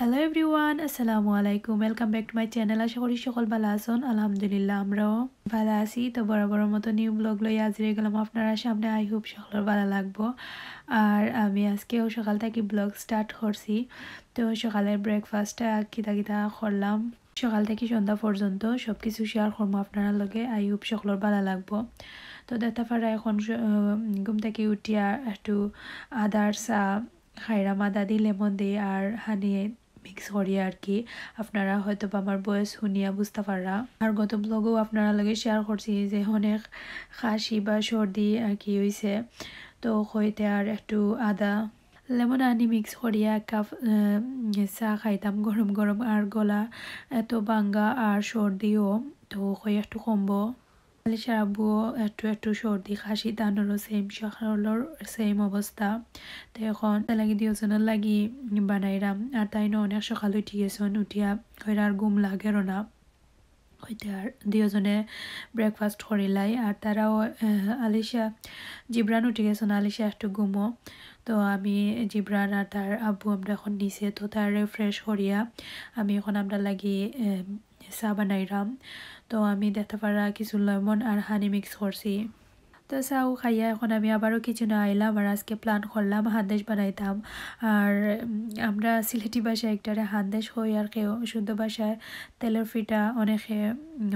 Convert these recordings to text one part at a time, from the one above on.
hello everyone আসসালামু আলাইকুম welcome back to my channel আশা করি সকল ভালো আছেন আলহামদুলিল্লাহ আমরাও ভালো আছি তো বরাবর মতো নিউ ব্লগ লই রে গেলাম আপনারা সামনে আই হোপ সকল ভালো লাগবো আর আমি আজকেও সকাল থেকে ব্লগ স্টার্ট করছি তো সকালের ব্রেকফাস্টটা কিতা কিতা করলাম সকাল থেকে সন্ধ্যা পর্যন্ত সব কিছু শেয়ার করবো আপনার লগে আই হোপ সকল ভালো লাগবো তো দেখা পারা এখন ঘুম থেকে উঠিয়া একটু আদার চা খাইরা মাদা দি লেমন দি আর হানি মিক্স কৰি আৰু কি আপোনাৰা হয়তোবা আমাৰ বয়স শুনিয়া বুজতে পাৰা আৰু গত ব্লগো লগে শ্বেয়াৰ কৰিছে যে হনে খাচী বা চৰ্দি কি হৈছে তো সৈতে আৰু একটু আদা লেমন আনি মিক্স কৰি এক কাপ চাহ খাইতাম গৰম গৰম আৰু গলা এটো বাংগা আৰু চৰ্দিও তো সৈ একটু কমব মালিশের আব্বুও একটু একটু সর্দি খাসি তানোরও সেম সকালের সেম অবস্থা তো এখন লাগি দিয়েছনের লাগি বানাইরাম আর তাই না অনেক সকাল উঠি গেছন উঠিয়া হইরা আর ঘুম লাগেরও না হইতে আর দুজনে ব্রেকফাস্ট করিলাই আর তারাও আলিশা জিবরান উঠে গেছেন আলিশা একটু ঘুমো তো আমি জিবরান আর তার আব্বু আমরা এখন নিচে তো তারে ফ্রেশ করিয়া আমি এখন আমরা লাগি হিচাপ বনাই ৰাম তো আমি দেখা পাৰা কিছু লেমন আৰু হানি মিক্স কৰিছে তো সাউ খাইয়া এখন আমি আবারও কিছু না আইলাম আর আজকে প্ল্যান করলাম হান্দেশ বানাইতাম আর আমরা সিলেটি ভাষায় একটারে হান্দেশ হই আর কেউ শুদ্ধ ভাষায় তেলের ফিটা অনেকে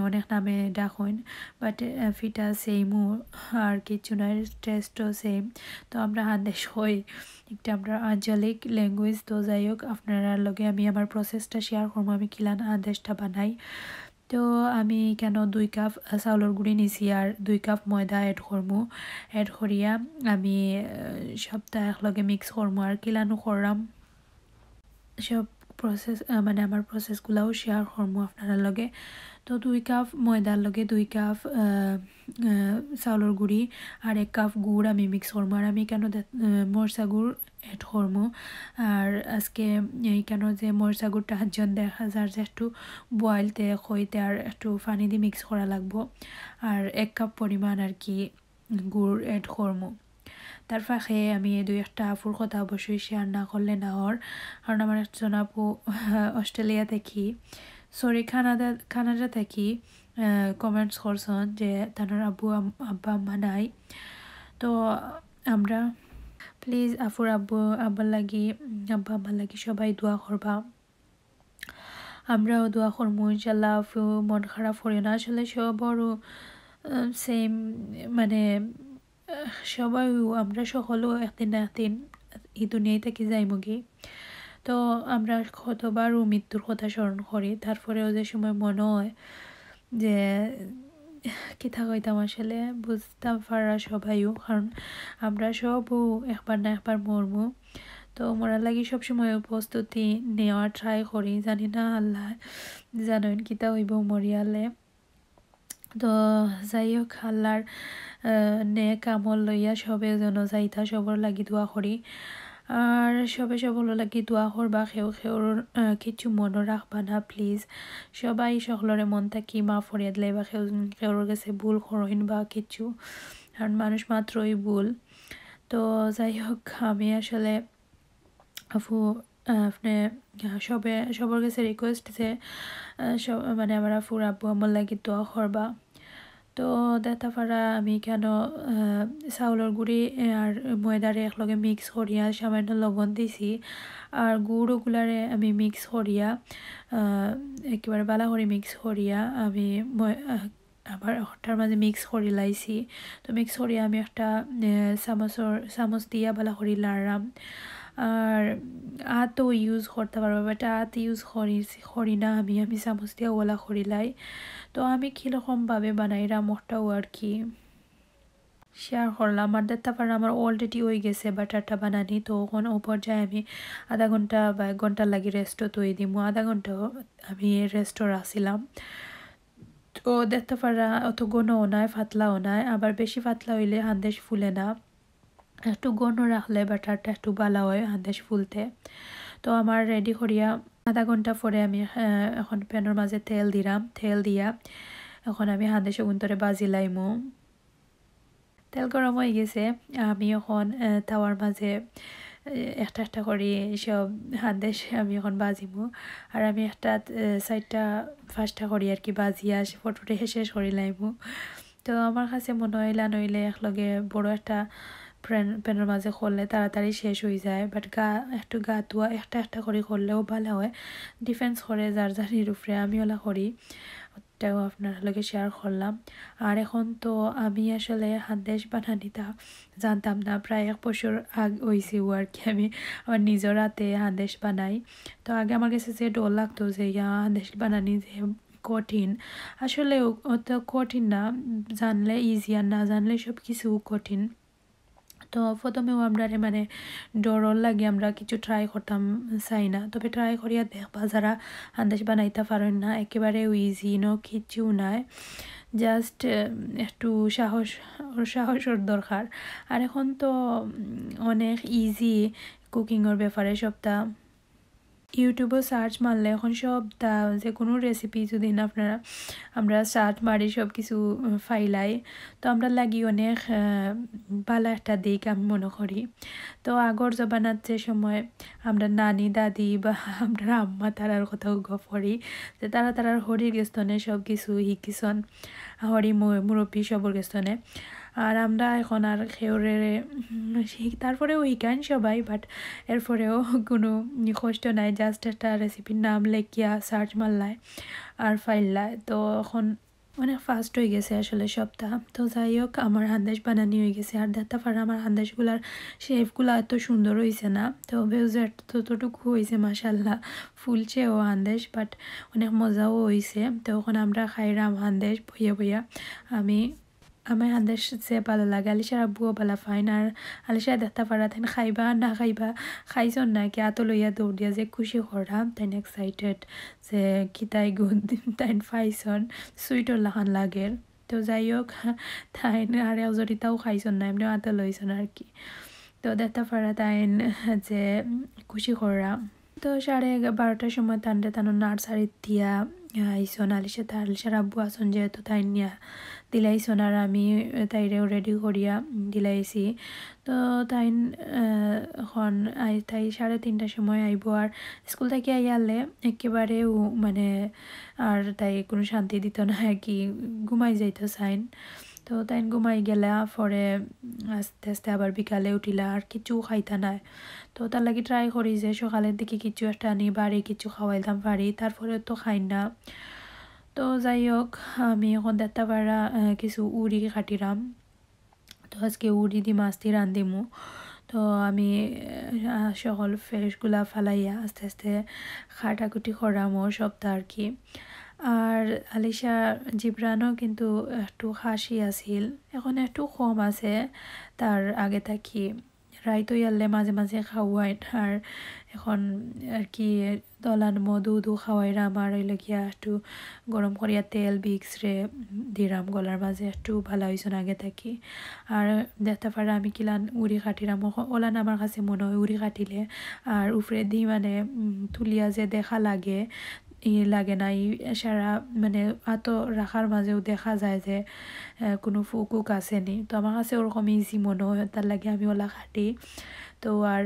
অনেক নামে ডাকুন বাট ফিটা সেমও আর কিছু নয় টেস্টও সেম তো আমরা হান্দেশ হই একটা আমরা আঞ্চলিক ল্যাঙ্গুয়েজ তো যাই হোক আপনার লগে আমি আমার প্রসেসটা শেয়ার করবো আমি কিলান হান্দেশটা বানাই তো আমি কেন দুই কাপ চাউলৰ গুড়ি নিছি আৰু দুই কাপ ময়দা এড কৰোঁ এড কৰি আমি সপ্তাহ একলগে মিক্স কৰোঁ আৰু কিলানো কৰাম সব প্ৰচেছ মানে আমাৰ প্ৰচেছগুলাও শ্বেয়াৰ কৰোঁ আপোনাৰ লগে তো দুই কাপ ময়দাৰ লগে দুই কাপ চাউলৰ গুড়ি আৰু এক কাপ গুড় আমি মিক্স কৰোঁ আর আমি কেন মরচা গুড় এড করবো আর আজকে কেন যে মরচা গুড়টা হাতজন দেখা যার যে একটু বয়েলতে খইতে আর একটু পানি দিয়ে মিক্স করা লাগবো আর এক কাপ পরিমাণ আর কি গুড় এড করবো তার ফাঁকে আমি দুই একটা আপুর কথা অবশ্যই শেয়ার না করলে না হর কারণ আমার একজন আপু অস্ট্রেলিয়া থেকে সরি কানাডা কানাডা থেকে কমেন্টস করছেন যে তানার আব্বু আব্বা আম্মা নাই তো আমরা প্লিজ আফুর আব্বু আব্বার লাগি আব্বা আম্মার লাগি সবাই দোয়া করবা আমরাও দোয়া করবো ইনশাল্লাহ আফু মন খারাপ করিও না আসলে সবারও সেম মানে সবাই আমরা সকলও একদিন না একদিন এই দুনিয়ায় থাকি যাইমুখী তো আমরা ও মৃত্যুর কথা স্মরণ করি তারপরেও যে সময় মনে হয় যে কিতা কইতাম আসলে বুঝতাম পারা সবাইও কারণ আমরা সবও একবার না একবার মরমু তো মরার লাগি সবসময় প্রস্তুতি নেওয়া ট্রাই করি জানি না আল্লাহ জানেন কিতা হইব মরিয়ালে তো যাই হোক আল্লাহর নে কামল লইয়া সবে যেন যাইতা সবর লাগি দোয়া করি আর সবে সবল লাগি দোয়া করবা সেও সেওর কিছু মনে রাখবা না প্লিজ সবাই সকলরে মন থাকি মা ফরিয়াদ বা সেও সেওর কাছে ভুল করইন বা কিছু কারণ মানুষ মাত্রই ভুল তো যাই হোক আমি আসলে আফু আপনি সবে সবর কাছে রিকোয়েস্ট যে মানে আমার আফুর আব্বু আমার লাগি দোয়া করবা তো দেতাফাৰা আমি কেন চাউলৰ গুড়ি আৰ ময়দাৰে একলগে মিক্স সৰিয়া সামান্য লবণ দিছি আৰু গুড় ওগুলাৰে আমি মিক্স সৰিয়া একেবাৰে বালাহৰি মিক্স সৰিয়া আমি আবাৰ তাৰ মাজে মিক্স কৰি লাইছি তো মিক্স কৰিয়া আমি এটা চামুচৰ চামুচ দিয়া বালাহৰি কৰে আর ಆತು ইউজ করতে পারবো বাট আত ইউজ করি করি না আমি আমি চামচ দিয়া ওলা করিলাই তো আমি কীরকমভাবে বানাইলাম ওটাও আর কি শেয়ার করলাম আর দেখতে পারেন আমার অলরেডি হয়ে গেছে বাটারটা বানানি তো ওখানে ও পর্যায়ে আমি আধা ঘন্টা বা এক ঘন্টা লাগি রেস্টও তৈরি দিব আধা ঘন্টা আমি রেস্টও রাখছিলাম তো দেখতে পারা অত গণও নাই ফাতলাও নাই আবার বেশি ফাতলা হইলে হান্দেশ ফুলে না টেটু গণ ৰাখলে বাটাৰ তাৰ বালা হয় আন্দেশ ফুলতে তো আমাৰ ৰেডি কৰিয়া আধা ঘণ্টা পৰে আমি এখন পেনৰ মাজে তেল দিলাম তেল দিয়া এখন আমি হাঁদেশ গুন্তৰে বাজি লাইমু তেল গৰম হৈ গৈছে আমি এখন টাৱাৰ মাজে একটা একটা কৰি সব হাঁদেশ আমি এখন বাজিমু আৰু আমি একটা চাৰিটা পাঁচটা কৰি আৰু কি বাজিয়া ফটোটা শেষ কৰি লাইমু তো আমাৰ কাছে মনে হয় নইলে একেলগে বড়ো এটা ফ্যানের মাঝে করলে তাড়াতাড়ি শেষ হয়ে যায় বাট গা একটু গা ধোয়া একটা একটা করে করলেও ভালো হয় ডিফেন্স করে যার যার উপরে আমি ওলা করি ওটাও আপনার লগে শেয়ার করলাম আর এখন তো আমি আসলে হান্দেশ বানানিতা জানতাম না প্রায় এক বছর আগ হয়েছি ও আর কি আমি আমার নিজের হাতে হাদেশ বানাই তো আগে আমার কাছে যে ডোল লাগতো যে ইয়া হান্দেশ বানানি যে কঠিন আসলে অত কঠিন না জানলে ইজি আর না জানলে সব কিছু কঠিন তো প্রথমেও আমরা মানে ডর লাগে আমরা কিছু ট্রাই করতাম চাই না তবে ট্রাই করিয়া দেখবা যারা আন্দাজ বানাইতে পারেন না একেবারে ইজি ন কিছু নাই জাস্ট একটু সাহস সাহসর দরকার আর এখন তো অনেক ইজি কুকিংয়ের ব্যাপারে সবটা ইউটিউবও সার্চ মারলে এখন সব যে কোনো রেসিপি যদি না আপনারা আমরা সার্চ মারি সব কিছু ফাইলাই তো আমরা লাগি অনেক ভালো একটা দিক আমি মনে করি তো আগর জবানার যে সময় আমরা নানি দাদি বা আমরা আম্মা তারার কথাও গপ করি যে তারা তারার হরির গেস্তনে সব কিছু শিকিছন হরি মুরব্বী সবর গেস্তনে আর আমরা এখন আর খেউরের তারপরে উইকান সবাই বাট এরপরেও কোনো কষ্ট নাই জাস্ট একটা রেসিপির নাম লেখিয়া সার্চ মারলায় আর ফাইল্লায় তো এখন অনেক মানে ফাস্ট হয়ে গেছে আসলে সপ্তাহ তো যাই হোক আমার হান্দাস বানানি হয়ে গেছে আর দেখতে পারে আমার হান্দাসগুলার শেফগুলো এত সুন্দর হয়েছে না তো বেউজার ততটুকু হয়েছে মাসাল্লাহ ও হান্দাস বাট অনেক মজাও হয়েছে তো ওখানে আমরা খাইরাম হান্দাস বইয়া বইয়া আমি আমার আন্দাজ যে ভালো লাগে আলিশার আব্বুও ভালো ফাইন আর আলিশায় দেখতে পারা তাই খাইবা না খাইবা খাইছন না কি আতো লইয়া দৌড় দিয়া যে খুশি হরাম তাই এক্সাইটেড যে কি তাই গুণ তাই ফাইছন সুইটর লাহান লাগে তো যাই হোক তাই আর এজরিতাও খাইছন না এমনি আতো লইছন আর কি তো দেখতে পারা তাই যে খুশি হরাম তো সাড়ে বারোটার সময় তানরে তানো নার্সারি দিয়া আইসন আলিসা তার আলিশার আব্বু আসন যেহেতু তাই নিয়া দিলাইছন আর আমি তাইরেও রেডি করিয়া দিলাইছি তো তাই এখন আই তাই সাড়ে তিনটার সময় আইব আর স্কুল থেকে আইয়ালে একেবারেও মানে আর তাই কোনো শান্তি দিত না কি ঘুমাই যাইতো সাইন তো তাই ঘুমাই গেলা পরে আস্তে আস্তে আবার বিকালে উঠিলা আর কিছু খাইতা নাই তো তার লাগে ট্রাই করি যে সকালের দিকে কিছু একটা আনি বাড়ি কিছু খাওয়াইতাম পারি তারপরে তো খাই না তো যাই হোক আমি এখন দেড়টা পাড়া কিছু উড়ি কাটিলাম তো আজকে উড়ি দি মাছ দিয়ে রান্ধিমু তো আমি সকল ফ্রেশগুলা ফালাইয়া আস্তে আস্তে খাটাকুটি করামো সবটা আর কি আর আলিশা জিবরানও কিন্তু একটু হাসি আছিল এখন একটু কম আছে তার আগে থাকি রাইতো ইয়ালে মাঝে মাঝে খাওয়াই আর এখন আর কি দলান মধু দু খাওয়াইরা আমার ওইলগিয়া একটু গরম করিয়া তেল বিক্স রে দিরাম গলার মাঝে একটু ভালো হয়েছেন আগে থাকি আর দেখতে পারে আমি কিলান উড়ি কাটিরাম ওলান আমার কাছে মনে হয় উড়ি কাটিলে আর উফরে দি মানে তুলিয়া যে দেখা লাগে ই লাগে না ই সারা মানে এত রাখার মাঝেও দেখা যায় যে কোনো ফুকুক আছে নি তো আমার কাছে ওরকম ইজি মনে হয় তার লাগে আমি ওলা খাটি তো আর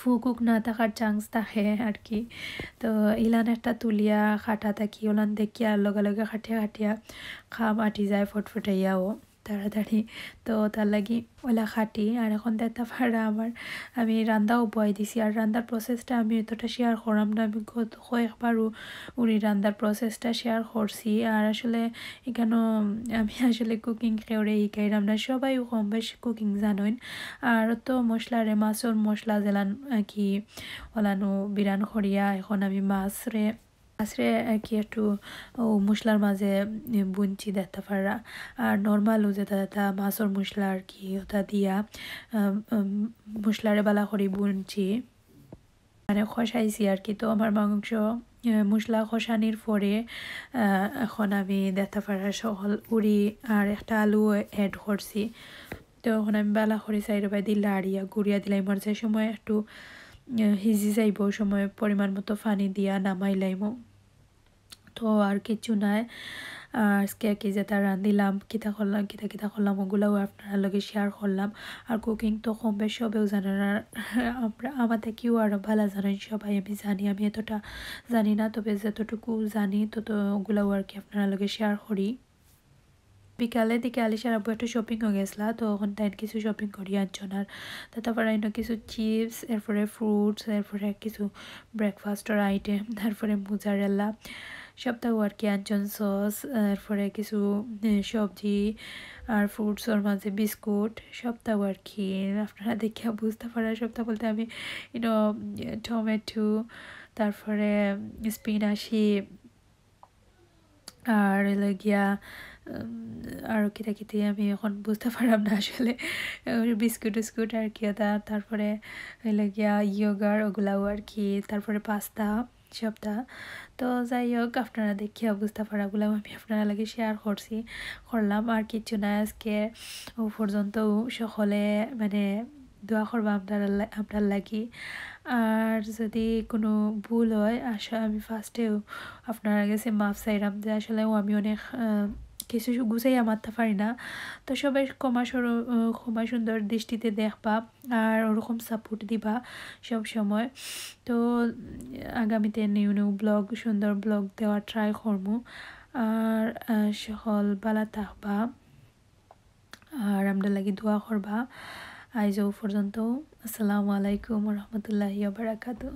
ফুকুক না থাকার চান্স থাকে আর কি তো ইলান একটা তুলিয়া খাটা থাকি ওলান দেখিয়া লগে লগে খাটিয়া খাটিয়া খা মাটি যায় ফটফটাইয়াও তাড়াতাড়ি তো তার লাগি ওলা খাটি আর এখন দেখতে পারা আমার আমি রান্দাও বয় দিছি আর রান্দার প্রসেসটা আমি এতটা শেয়ার করাম না আমি কয়েকবারও উনি রান্দার প্রসেসটা শেয়ার করছি আর আসলে এখানেও আমি আসলে কুকিং কেউরে শিখাইলাম না সবাই কম বেশি কুকিং জানেন আর তো রে মাছর মশলা জেলান কি ওলানো বিরান খরিয়া এখন আমি রে আসরে আর কি একটু ও মশলার মাঝে বুনছি দেখতে পাররা আর নর্মাল ও যেটা দেখা মাছর মশলা আর কি ওটা দিয়া মশলারে বালা করি বুনছি মানে খসাইছি আর কি তো আমার মাংস মশলা খসানির পরে এখন আমি দেখতে পাররা সহল উড়ি আর একটা আলু অ্যাড করছি তো এখন আমি বালা করে সাইডে বাই দিই লাড়িয়া গুড়িয়া দিলাই মারছে সময় একটু সিজি যাইব সময় পরিমাণ মতো পানি দিয়া নামাইলাইমো তো আর কিছু নাই আজকে কি যেটা রান্ধিলাম কিতা করলাম কিতা কিতা করলাম ওগুলাও আপনারা লগে শেয়ার করলাম আর কুকিং তো কম বেশ সবেও জানে না আমরা আমার কেউ আর ভালো জানেন সবাই আমি জানি আমি এতটা জানি না তবে যতটুকু জানি তত ওগুলাও আর কি আপনারা লগে শেয়ার করি বিকালের দিকে আলিশার আব্বু একটা শপিংও গেছিলা তো ওখান তাই কিছু শপিং করি আনছন আর তারপরে আইন কিছু চিপস এরপরে ফ্রুটস এরপরে কিছু ব্রেকফাস্টের আইটেম তারপরে মোজারেলা সপ্তাহ আর কি আঞ্চন সস তারপরে কিছু সবজি আর ওর মাঝে বিস্কুট সপ্তাহ আর কি আপনারা দেখে বুঝতে পারা সপ্তাহ বলতে আমি ইউনো টমেটো তারপরে স্পিনাশি আর লাগিয়া আর কিতা কিতি আমি এখন বুঝতে পারলাম না আসলে বিস্কুট টিস্কুট আর কি তারপরে লাগিয়া ইয়োগার ওগুলাও আর কি তারপরে পাস্তা সবটা তো যাই হোক আপনারা দেখি অবস্থা পারাগুলো আমি আপনারা লাগে শেয়ার করছি করলাম আর কিছু না আজকে ও পর্যন্ত সকলে মানে দোয়া করবো আপনার আপনার লাগি আর যদি কোনো ভুল হয় আসলে আমি ফার্স্টেও আপনার আগে সে মাফ চাইলাম যে আসলে আমি অনেক কিছু গুছাইয়া মারতে পারি না তো সবাই ক্ষমা ক্ষমা সুন্দর দৃষ্টিতে দেখবা আর ওরকম সাপোর্ট দিবা সব সময় তো আগামীতে নিউ নিউ ব্লগ সুন্দর ব্লগ দেওয়া ট্রাই করবো আর সকল বালা থাকবা আর আমরা লাগি দোয়া করবা আইজও পর্যন্ত আসসালামু আলাইকুম রহমতুল্লাহ বারাকাতু